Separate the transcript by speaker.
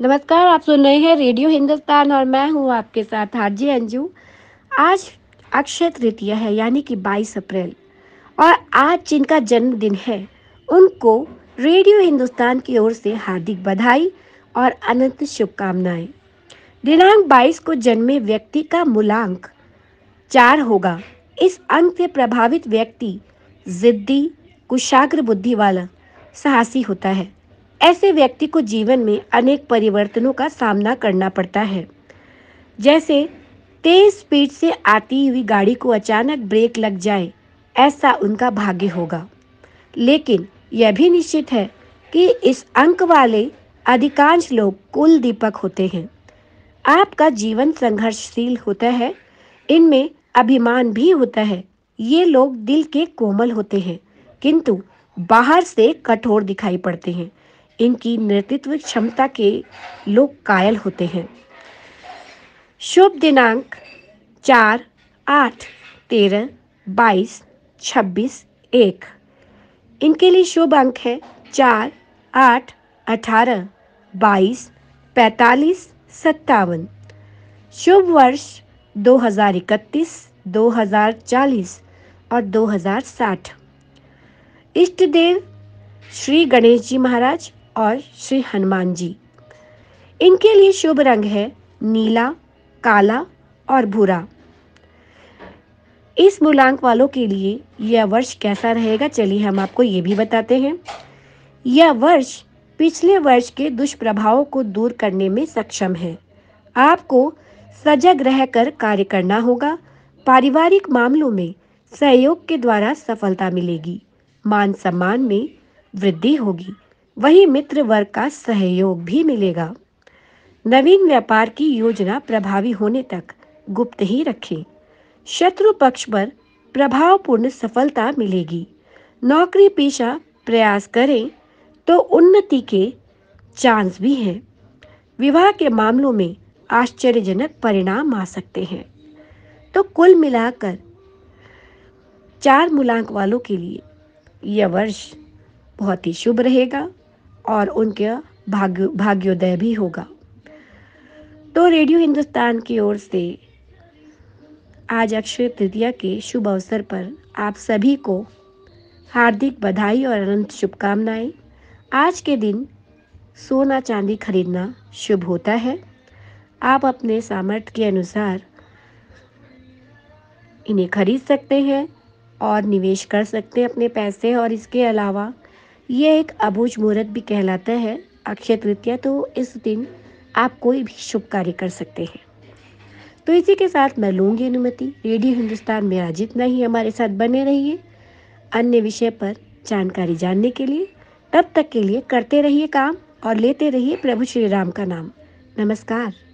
Speaker 1: नमस्कार आप सुन रहे हैं रेडियो हिंदुस्तान और मैं हूं आपके साथ हाजी अंजू आज अक्षय तृतीया है यानी कि 22 अप्रैल और आज जिनका जन्मदिन है उनको रेडियो हिंदुस्तान की ओर से हार्दिक बधाई और अनंत शुभकामनाएं दिनांक 22 को जन्मे व्यक्ति का मूलांक चार होगा इस अंक से प्रभावित व्यक्ति जिद्दी कुशाग्र बुद्धि वाला साहसी होता है ऐसे व्यक्ति को जीवन में अनेक परिवर्तनों का सामना करना पड़ता है जैसे तेज स्पीड से आती हुई गाड़ी को अचानक ब्रेक लग जाए ऐसा उनका भाग्य होगा लेकिन यह भी निश्चित है कि इस अंक वाले अधिकांश लोग कुल दीपक होते हैं आपका जीवन संघर्षशील होता है इनमें अभिमान भी होता है ये लोग दिल के कोमल होते हैं किंतु बाहर से कठोर दिखाई पड़ते हैं इनकी नेतृत्व क्षमता के लोग कायल होते हैं शुभ दिनांक चार आठ तेरह बाईस छब्बीस एक इनके लिए शुभ अंक है चार आठ अठारह बाईस पैंतालीस सत्तावन शुभ वर्ष दो दो हजार इकतीस हजार चालीस और दो हजार साठ इष्ट देव श्री गणेश जी महाराज और श्री हनुमान जी इनके लिए शुभ रंग है नीला काला और भूरा इस मूलांक वालों के लिए यह वर्ष कैसा रहेगा चलिए हम आपको ये भी बताते हैं यह वर्ष पिछले वर्ष के दुष्प्रभावों को दूर करने में सक्षम है आपको सजग रहकर कार्य करना होगा पारिवारिक मामलों में सहयोग के द्वारा सफलता मिलेगी मान सम्मान में वृद्धि होगी वही मित्र वर्ग का सहयोग भी मिलेगा नवीन व्यापार की योजना प्रभावी होने तक गुप्त ही रखें शत्रु पक्ष पर प्रभावपूर्ण सफलता मिलेगी नौकरी पेशा प्रयास करें तो उन्नति के चांस भी हैं विवाह के मामलों में आश्चर्यजनक परिणाम आ सकते हैं तो कुल मिलाकर चार मूलांक वालों के लिए यह वर्ष बहुत ही शुभ रहेगा और उनका भाग्य भाग्योदय भी होगा तो रेडियो हिंदुस्तान की ओर से आज अक्षय तृतीया के शुभ अवसर पर आप सभी को हार्दिक बधाई और अनंत शुभकामनाएं आज के दिन सोना चांदी खरीदना शुभ होता है आप अपने सामर्थ्य के अनुसार इन्हें खरीद सकते हैं और निवेश कर सकते हैं अपने पैसे और इसके अलावा ये एक अबूझ मुहूर्त भी कहलाता है अक्षय तृतीया तो इस दिन आप कोई भी शुभ कार्य कर सकते हैं तो इसी के साथ मैं लूँगी अनुमति रेडियो हिंदुस्तान में आज इतना ही हमारे साथ बने रहिए अन्य विषय पर जानकारी जानने के लिए तब तक के लिए करते रहिए काम और लेते रहिए प्रभु श्री राम का नाम नमस्कार